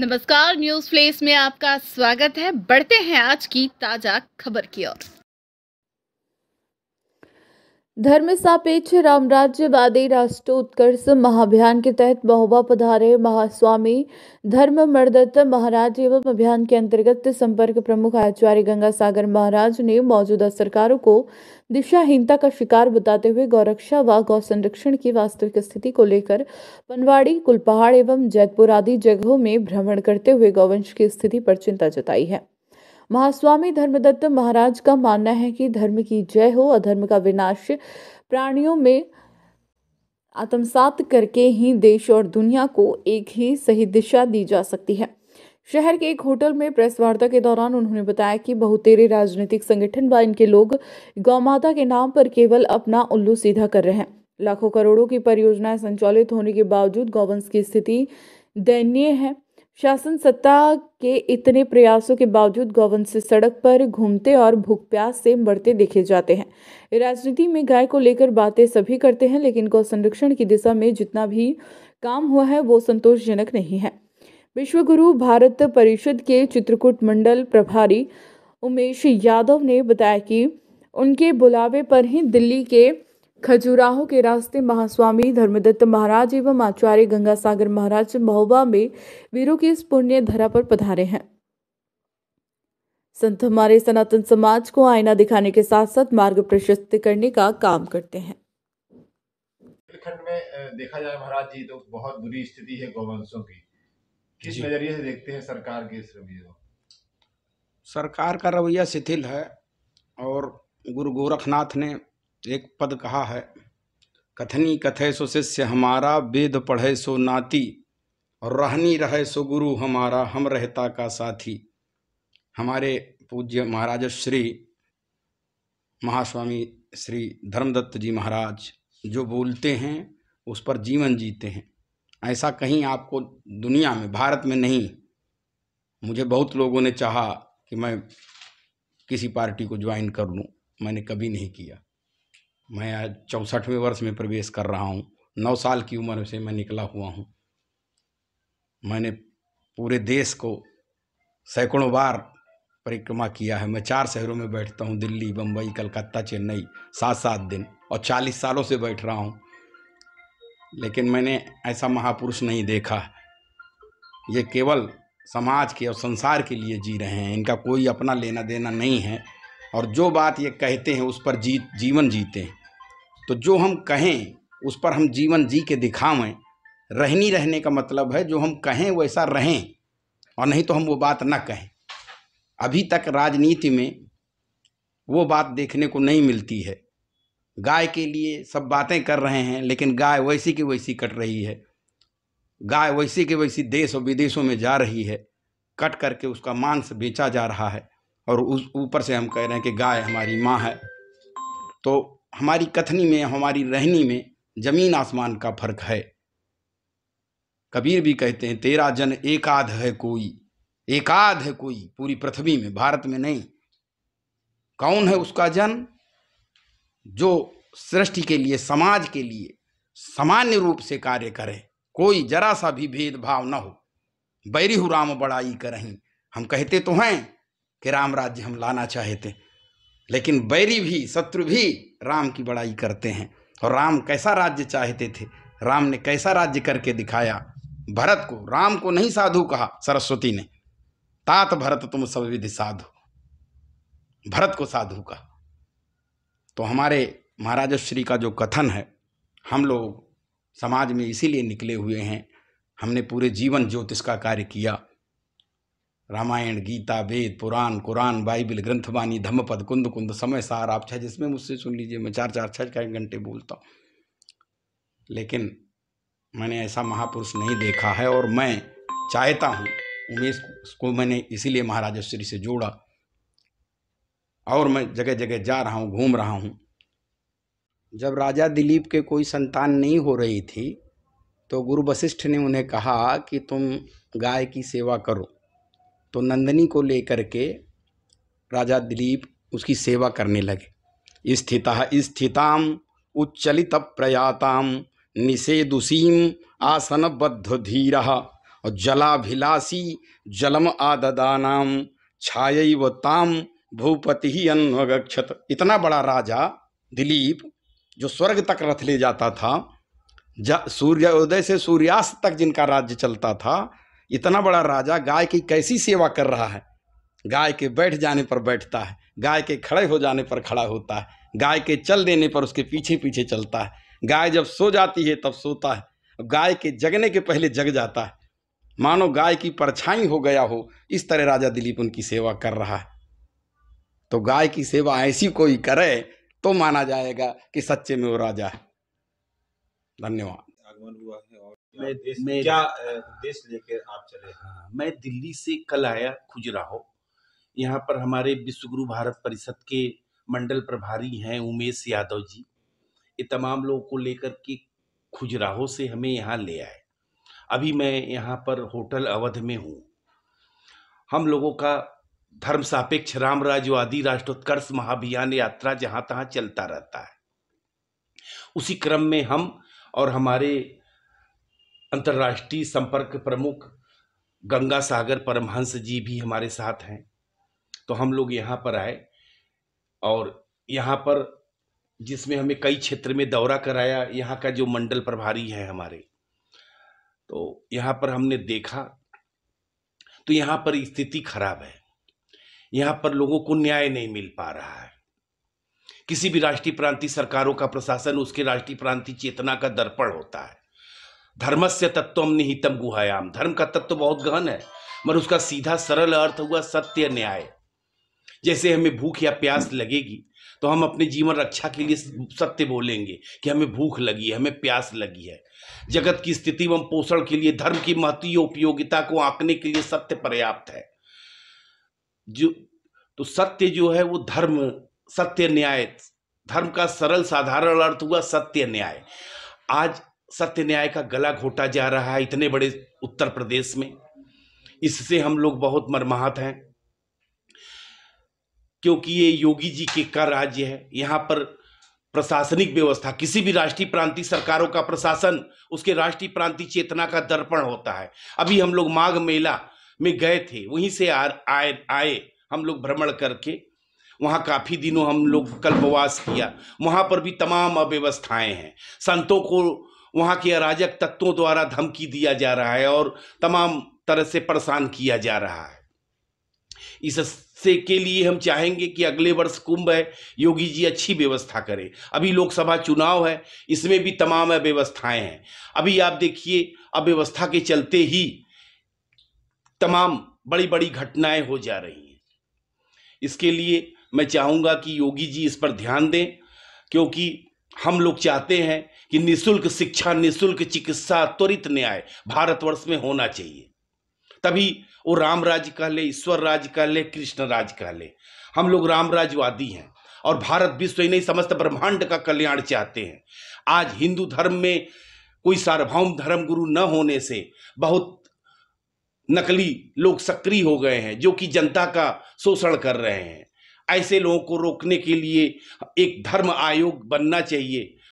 नमस्कार news place में आपका स्वागत है बढ़ते हैं आज की ताजा खबर की ओर धर्म सापेक्ष रामराज्यवादी उत्कर्ष महाअभियान के तहत महोबा पधारे महास्वामी धर्म मर्दत्त महाराज एवं अभियान के अंतर्गत संपर्क प्रमुख आचार्य गंगा सागर महाराज ने मौजूदा सरकारों को दिशाहीनता का शिकार बताते हुए गौरक्षा व गौ संरक्षण की वास्तविक स्थिति को लेकर पनवाड़ी कुलपहाड़ एवं जैतपुर आदि जगहों में भ्रमण करते हुए गौवंश की स्थिति पर चिंता जताई है महास्वामी धर्मदत्त महाराज का मानना है कि धर्म की जय हो अधर्म का विनाश प्राणियों में आत्मसात करके ही देश और दुनिया को एक ही सही दिशा दी जा सकती है शहर के एक होटल में प्रेस वार्ता के दौरान उन्होंने बताया कि बहुतेरे राजनीतिक संगठन व इनके लोग गौमाता के नाम पर केवल अपना उल्लू सीधा कर रहे हैं लाखों करोड़ों की परियोजनाएं संचालित होने के बावजूद गौवंश की स्थिति दयनीय है शासन सत्ता के इतने प्रयासों के बावजूद गौवंश सड़क पर घूमते और भूख प्यास से मरते देखे जाते हैं राजनीति में गाय को लेकर बातें सभी करते हैं लेकिन गौ संरक्षण की दिशा में जितना भी काम हुआ है वो संतोषजनक नहीं है विश्वगुरु भारत परिषद के चित्रकूट मंडल प्रभारी उमेश यादव ने बताया कि उनके बुलावे पर ही दिल्ली के खजुराहो के रास्ते महास्वामी धर्मदत्त महाराज एवं आचार्य गंगा सागर महाराज महोबा में वीरों की इस पुण्य धरा पर पधारे हैं संत हमारे सनातन समाज को आईना दिखाने के साथ साथ मार्ग प्रशस्त करने का काम करते हैं खंड में देखा जाए महाराज जी तो बहुत बुरी स्थिति है गोवंशों की किस नजरिए से देखते हैं सरकार के इस रवैये सरकार का रवैया शिथिल है और गुरु गोरखनाथ ने एक पद कहा है कथनी कथे सो शिष्य हमारा वेद पढ़े सो नाती और रहनी रहे सो गुरु हमारा हम रहता का साथी हमारे पूज्य महाराज श्री महास्वामी श्री धर्मदत्त जी महाराज जो बोलते हैं उस पर जीवन जीते हैं ऐसा कहीं आपको दुनिया में भारत में नहीं मुझे बहुत लोगों ने चाहा कि मैं किसी पार्टी को ज्वाइन कर लूँ मैंने कभी नहीं किया मैं आज चौंसठवें वर्ष में प्रवेश कर रहा हूँ नौ साल की उम्र से मैं निकला हुआ हूँ मैंने पूरे देश को सैकड़ों बार परिक्रमा किया है मैं चार शहरों में बैठता हूँ दिल्ली बम्बई कलकत्ता चेन्नई सात सात दिन और चालीस सालों से बैठ रहा हूँ लेकिन मैंने ऐसा महापुरुष नहीं देखा ये केवल समाज के और संसार के लिए जी रहे हैं इनका कोई अपना लेना देना नहीं है और जो बात ये कहते हैं उस पर जीत जीवन जीते हैं तो जो हम कहें उस पर हम जीवन जी के दिखावें रहनी रहने का मतलब है जो हम कहें वैसा रहें और नहीं तो हम वो बात ना कहें अभी तक राजनीति में वो बात देखने को नहीं मिलती है गाय के लिए सब बातें कर रहे हैं लेकिन गाय वैसी की वैसी कट रही है गाय वैसी की वैसी देश और विदेशों में जा रही है कट करके उसका मांस बेचा जा रहा है और उस ऊपर से हम कह रहे हैं कि गाय हमारी माँ है तो हमारी कथनी में हमारी रहनी में जमीन आसमान का फर्क है कबीर भी कहते हैं तेरा जन एकाध है कोई एकाध है कोई पूरी पृथ्वी में भारत में नहीं कौन है उसका जन जो सृष्टि के लिए समाज के लिए सामान्य रूप से कार्य करे कोई जरा सा भी भेदभाव न हो बैरी हु राम बड़ाई करहीं हम कहते तो हैं कि राम राज्य हम लाना चाहते लेकिन बैरी भी शत्रु भी राम की बड़ाई करते हैं और राम कैसा राज्य चाहते थे राम ने कैसा राज्य करके दिखाया भरत को राम को नहीं साधु कहा सरस्वती ने तात भरत तुम सब विधि साधु भरत को साधु कहा तो हमारे महाराज श्री का जो कथन है हम लोग समाज में इसीलिए निकले हुए हैं हमने पूरे जीवन ज्योतिष का कार्य किया रामायण गीता वेद पुराण कुरान बाइबिल ग्रंथवाणी धम्मपद कुंद कुंद समय सार आप छह जिसमें मुझसे सुन लीजिए मैं चार चार छः छः घंटे बोलता हूँ लेकिन मैंने ऐसा महापुरुष नहीं देखा है और मैं चाहता हूँ उमेश को मैंने इसीलिए महाराजेश्वरी श्री से जोड़ा और मैं जगह जगह जा रहा हूँ घूम रहा हूँ जब राजा दिलीप के कोई संतान नहीं हो रही थी तो गुरु वशिष्ठ ने उन्हें कहा कि तुम गाय की सेवा करो तो नंदनी को लेकर के राजा दिलीप उसकी सेवा करने लगे स्थित स्थिताम उच्चलित प्रयाताम आसन आसनबद्ध धीर और जलाभिलासी जलम आददानाम छायव ताम भूपति ही अन्वगक्षत इतना बड़ा राजा दिलीप जो स्वर्ग तक रथ ले जाता था जा सूर्योदय से सूर्यास्त तक जिनका राज्य चलता था इतना बड़ा राजा गाय की कैसी सेवा कर रहा है गाय के बैठ जाने पर बैठता है गाय के खड़े हो जाने पर खड़ा होता है गाय के चल देने पर उसके पीछे पीछे चलता है गाय जब सो जाती है तब सोता है गाय के जगने के पहले जग जाता है मानो गाय की परछाई हो गया हो इस तरह राजा दिलीप उनकी सेवा कर रहा है तो गाय की सेवा ऐसी कोई करे तो माना जाएगा कि सच्चे में वो राजा है धन्यवाद आगमन हुआ है मैं मैं क्या देश लेकर आप चले हाँ मैं दिल्ली से कल आया खुजराहो यहाँ पर हमारे विश्वगुरु भारत परिषद के मंडल प्रभारी हैं उमेश यादव जी ये तमाम लोगों को लेकर के खुजराहो से हमें यहाँ ले आए अभी मैं यहाँ पर होटल अवध में हूँ हम लोगों का धर्म सापेक्ष राम राजवादी राष्ट्रोत्कर्ष महाभियान यात्रा जहाँ तहाँ चलता रहता है उसी क्रम में हम और हमारे अंतर्राष्ट्रीय संपर्क प्रमुख गंगा सागर परमहंस जी भी हमारे साथ हैं तो हम लोग यहाँ पर आए और यहाँ पर जिसमें हमें कई क्षेत्र में दौरा कराया यहाँ का जो मंडल प्रभारी है हमारे तो यहाँ पर हमने देखा तो यहाँ पर स्थिति खराब है यहाँ पर लोगों को न्याय नहीं मिल पा रहा है किसी भी राष्ट्रीय प्रांति सरकारों का प्रशासन उसके राष्ट्रीय प्रांति चेतना का दर्पण होता है धर्म से तत्व निहितम गुहायाम धर्म का तत्व बहुत गहन है मगर उसका सीधा सरल अर्थ हुआ सत्य न्याय जैसे हमें भूख या प्यास लगेगी तो हम अपने जीवन रक्षा के लिए सत्य बोलेंगे कि हमें भूख लगी है हमें प्यास लगी है जगत की स्थिति एवं पोषण के लिए धर्म की महत्व उपयोगिता को आंकने के लिए सत्य पर्याप्त है जो तो सत्य जो है वो धर्म सत्य न्याय धर्म का सरल साधारण अर्थ हुआ सत्य न्याय आज सत्य न्याय का गला घोटा जा रहा है इतने बड़े उत्तर प्रदेश में इससे हम लोग बहुत मरमाहत हैं क्योंकि ये योगी जी के का राज्य है यहाँ पर प्रशासनिक व्यवस्था किसी भी राष्ट्रीय प्रांतीय सरकारों का प्रशासन उसके राष्ट्रीय प्रांतीय चेतना का दर्पण होता है अभी हम लोग माघ मेला में गए थे वहीं से आ, आए आए हम लोग भ्रमण करके वहाँ काफ़ी दिनों हम लोग कल्पवास किया वहाँ पर भी तमाम अव्यवस्थाएं हैं संतों को वहाँ के अराजक तत्वों द्वारा धमकी दिया जा रहा है और तमाम तरह से परेशान किया जा रहा है इससे के लिए हम चाहेंगे कि अगले वर्ष कुंभ है योगी जी अच्छी व्यवस्था करें अभी लोकसभा चुनाव है इसमें भी तमाम अव्यवस्थाएँ हैं अभी आप देखिए अव्यवस्था के चलते ही तमाम बड़ी बड़ी घटनाएं हो जा रही हैं इसके लिए मैं चाहूँगा कि योगी जी इस पर ध्यान दें क्योंकि हम लोग चाहते हैं कि निशुल्क शिक्षा निशुल्क चिकित्सा त्वरित न्याय भारतवर्ष में होना चाहिए तभी वो राम राज्य कह ले ईश्वर राज्य कह ले कृष्ण राज कह ले हम लोग राम राज्यवादी हैं और भारत विश्व ही नहीं समस्त ब्रह्मांड का कल्याण चाहते हैं आज हिंदू धर्म में कोई सार्वभौम धर्म गुरु न होने से बहुत नकली लोग सक्रिय हो गए हैं जो कि जनता का शोषण कर रहे हैं ऐसे लोगों को रोकने के लिए एक धर्म आयोग बनना चाहिए